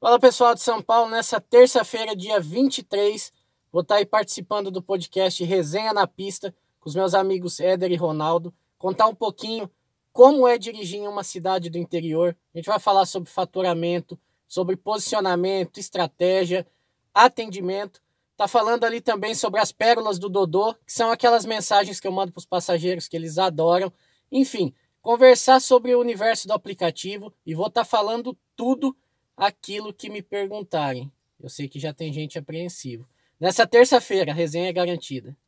Fala pessoal de São Paulo, nessa terça-feira, dia 23, vou estar tá aí participando do podcast Resenha na Pista com os meus amigos Éder e Ronaldo, contar um pouquinho como é dirigir em uma cidade do interior. A gente vai falar sobre faturamento, sobre posicionamento, estratégia, atendimento. Tá falando ali também sobre as pérolas do Dodô, que são aquelas mensagens que eu mando para os passageiros que eles adoram. Enfim, conversar sobre o universo do aplicativo e vou estar tá falando tudo aquilo que me perguntarem. Eu sei que já tem gente apreensivo Nessa terça-feira, a resenha é garantida.